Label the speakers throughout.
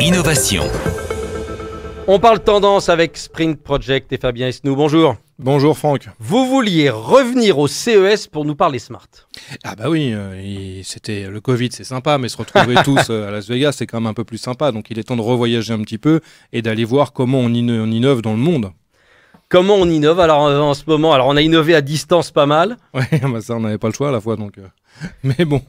Speaker 1: Innovation. On parle tendance avec Sprint Project et Fabien Esnou. Bonjour.
Speaker 2: Bonjour Franck.
Speaker 1: Vous vouliez revenir au CES pour nous parler smart.
Speaker 2: Ah bah oui, euh, c'était le Covid, c'est sympa, mais se retrouver tous euh, à Las Vegas, c'est quand même un peu plus sympa. Donc il est temps de revoyager un petit peu et d'aller voir comment on, innove dans le monde. Comment on innove alors euh, en, ce moment Alors on a innové à distance pas mal. Oui, bah ça on n'avait pas le choix à la fois donc. Mais bon,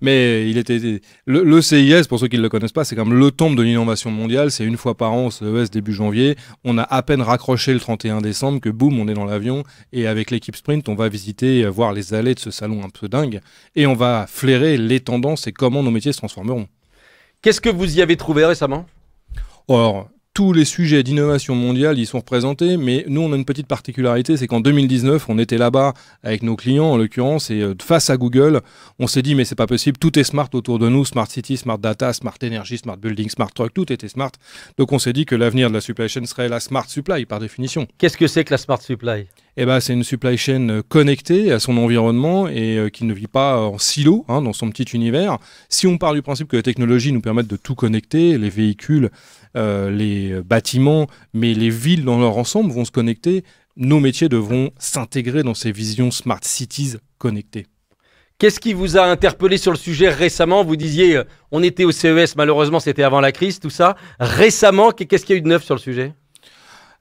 Speaker 2: mais il était le, CIS pour ceux qui ne le connaissent pas, c'est comme le temple de l'innovation mondiale. C'est une fois par an au CES e début janvier. On a à peine raccroché le 31 décembre que boum, on est dans l'avion et avec l'équipe sprint, on va visiter, euh, voir les allées de ce salon un peu dingue et on va flairer les tendances et comment nos métiers se transformeront.
Speaker 1: Qu'est-ce que vous y avez trouvé récemment
Speaker 2: tous les sujets d'innovation mondiale y sont représentés, mais nous, on a une petite particularité, c'est qu'en 2019, on était là-bas avec nos clients, en l'occurrence, et euh, face à Google, on s'est dit, mais c'est pas possible, tout est smart autour de nous, smart city, smart data, smart energy, smart building, smart truck, tout était smart. Donc on s'est dit que l'avenir de la supply chain serait la smart supply, par définition. Qu'est-ce que c'est que la smart supply eh ben, c'est une supply chain euh, connectée à son environnement et euh, qui ne vit pas en silo hein, dans son petit univers. Si on part du principe que la technologie nous permettent de tout connecter, les véhicules, euh, les bâtiments, mais les villes dans leur ensemble vont se connecter, nos métiers devront s'intégrer dans ces visions smart cities connectées.
Speaker 1: Qu'est-ce qui vous a interpellé sur le sujet récemment Vous disiez, on était au CES, malheureusement c'était avant la crise, tout ça. Récemment, qu'est-ce qu'il y a eu de neuf sur le sujet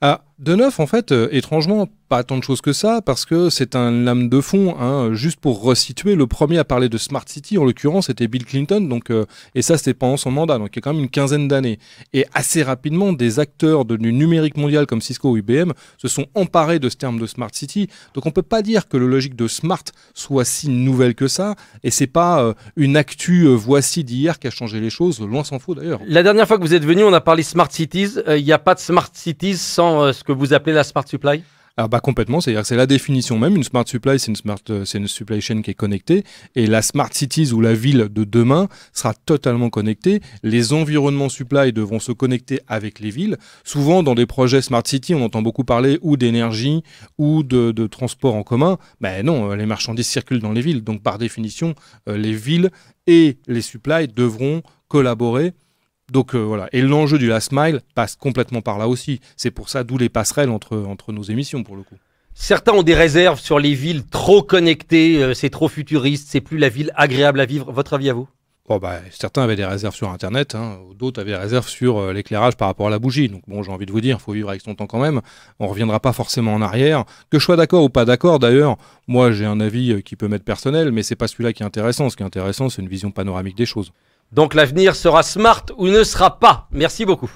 Speaker 2: ah, de neuf, en fait, euh, étrangement, pas tant de choses que ça, parce que c'est un lame de fond. Hein, juste pour resituer, le premier à parler de Smart City, en l'occurrence, c'était Bill Clinton, donc, euh, et ça, c'était pendant son mandat, donc il y a quand même une quinzaine d'années. Et assez rapidement, des acteurs du numérique mondial comme Cisco ou IBM se sont emparés de ce terme de Smart City. Donc on ne peut pas dire que le logique de Smart soit si nouvelle que ça, et ce n'est pas euh, une actu voici d'hier qui a changé les choses, loin s'en faut d'ailleurs.
Speaker 1: La dernière fois que vous êtes venu, on a parlé Smart Cities. Il n'y a
Speaker 2: pas de Smart Cities sans que vous appelez la smart supply ah, bah complètement, c'est-à-dire que c'est la définition même. Une smart supply, c'est une smart, euh, c'est une supply chain qui est connectée, et la smart cities ou la ville de demain sera totalement connectée. Les environnements supply devront se connecter avec les villes. Souvent dans des projets smart city, on entend beaucoup parler ou d'énergie ou de, transport en commun. Mais ben non, euh, les marchandises circulent dans les villes, donc par définition, euh, les villes et les Supply devront collaborer donc euh, voilà, et l'enjeu du last mile passe complètement par là aussi. C'est pour ça d'où les passerelles entre, entre nos émissions pour le coup. Certains ont des réserves sur les villes trop connectées, euh, c'est trop futuriste, c'est plus la ville agréable à vivre. Votre avis à vous Bon, bah, certains avaient des réserves sur Internet, hein. d'autres avaient des réserves sur euh, l'éclairage par rapport à la bougie. Donc bon, j'ai envie de vous dire, il faut vivre avec son temps quand même. On ne reviendra pas forcément en arrière. Que je sois d'accord ou pas d'accord, d'ailleurs, moi j'ai un avis qui peut m'être personnel, mais c'est pas celui-là qui est intéressant. Ce qui est intéressant, c'est une vision panoramique des
Speaker 1: choses. Donc l'avenir sera smart ou ne sera pas. Merci beaucoup.